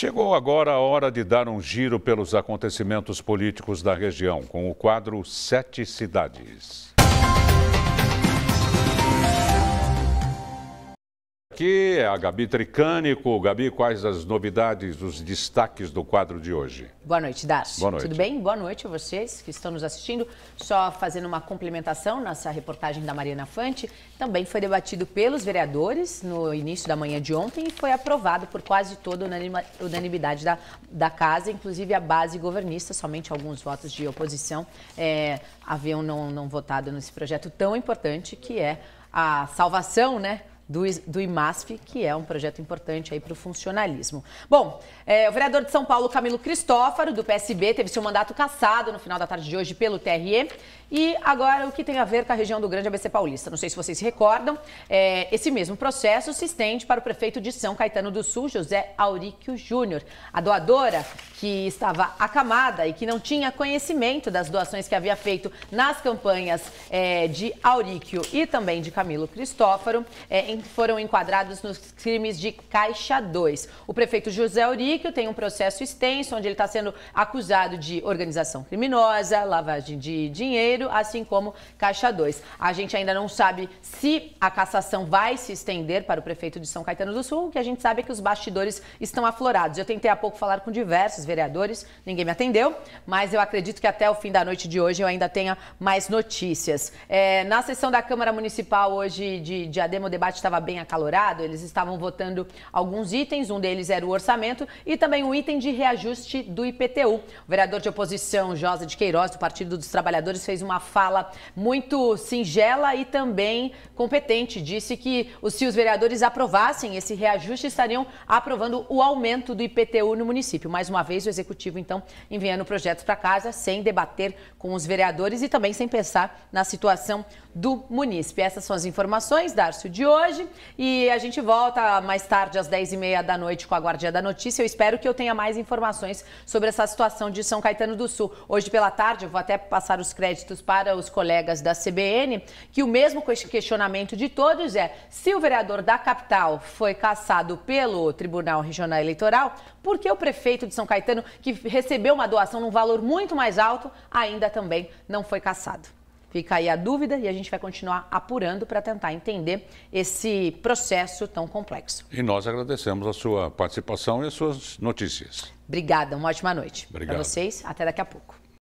Chegou agora a hora de dar um giro pelos acontecimentos políticos da região, com o quadro Sete Cidades. aqui é a Gabi Tricânico. Gabi, quais as novidades, os destaques do quadro de hoje? Boa noite, Darcy. Boa noite. Tudo bem? Boa noite a vocês que estão nos assistindo. Só fazendo uma complementação nessa reportagem da Mariana Fante, também foi debatido pelos vereadores no início da manhã de ontem e foi aprovado por quase toda a unanimidade da, da casa, inclusive a base governista, somente alguns votos de oposição é, haviam não, não votado nesse projeto tão importante que é a salvação, né? do, do IMASF, que é um projeto importante aí para o funcionalismo. Bom, é, o vereador de São Paulo, Camilo Cristófaro, do PSB, teve seu mandato cassado no final da tarde de hoje pelo TRE. E agora, o que tem a ver com a região do Grande ABC Paulista? Não sei se vocês se recordam, é, esse mesmo processo se estende para o prefeito de São Caetano do Sul, José Auríquio Júnior. A doadora, que estava acamada e que não tinha conhecimento das doações que havia feito nas campanhas é, de Auríquio e também de Camilo Cristófaro, é, foram enquadrados nos crimes de Caixa 2. O prefeito José Auríquio tem um processo extenso, onde ele está sendo acusado de organização criminosa, lavagem de dinheiro, assim como Caixa 2. A gente ainda não sabe se a cassação vai se estender para o prefeito de São Caetano do Sul, o que a gente sabe é que os bastidores estão aflorados. Eu tentei há pouco falar com diversos vereadores, ninguém me atendeu, mas eu acredito que até o fim da noite de hoje eu ainda tenha mais notícias. É, na sessão da Câmara Municipal hoje de Diadema, o debate estava bem acalorado, eles estavam votando alguns itens, um deles era o orçamento e também o um item de reajuste do IPTU. O vereador de oposição, Josa de Queiroz, do Partido dos Trabalhadores, fez uma fala muito singela e também competente. Disse que se os vereadores aprovassem esse reajuste, estariam aprovando o aumento do IPTU no município. Mais uma vez, o executivo, então, enviando projetos para casa sem debater com os vereadores e também sem pensar na situação do munícipe. Essas são as informações, Darcio, de hoje hoje e a gente volta mais tarde às 10h30 da noite com a Guardia da Notícia. Eu espero que eu tenha mais informações sobre essa situação de São Caetano do Sul. Hoje pela tarde, eu vou até passar os créditos para os colegas da CBN, que o mesmo questionamento de todos é se o vereador da capital foi caçado pelo Tribunal Regional Eleitoral, por que o prefeito de São Caetano, que recebeu uma doação num valor muito mais alto, ainda também não foi caçado? Fica aí a dúvida e a gente vai continuar apurando para tentar entender esse processo tão complexo. E nós agradecemos a sua participação e as suas notícias. Obrigada, uma ótima noite. Obrigado. Para vocês, até daqui a pouco.